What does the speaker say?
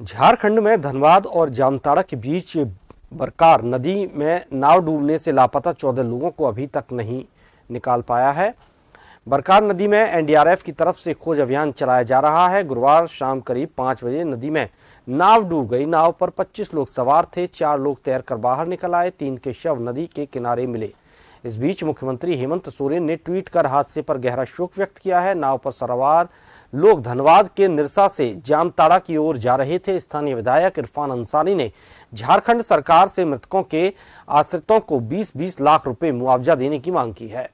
झारखंड में धनबाद और जामताड़ा के बीच बरकार नदी में नाव डूबने से लापता चौदह लोगों को अभी तक नहीं निकाल पाया है बरकार नदी में एनडीआरएफ की तरफ से खोज अभियान चलाया जा रहा है गुरुवार शाम करीब पाँच बजे नदी में नाव डूब गई नाव पर 25 लोग सवार थे चार लोग तैरकर बाहर निकल आए तीन के शव नदी के किनारे मिले इस बीच मुख्यमंत्री हेमंत सोरेन ने ट्वीट कर हादसे पर गहरा शोक व्यक्त किया है नाव पर सरवार लोग धनबाद के निरसा से जामताड़ा की ओर जा रहे थे स्थानीय विधायक इरफान अंसारी ने झारखंड सरकार से मृतकों के आश्रितों को 20-20 लाख रुपए मुआवजा देने की मांग की है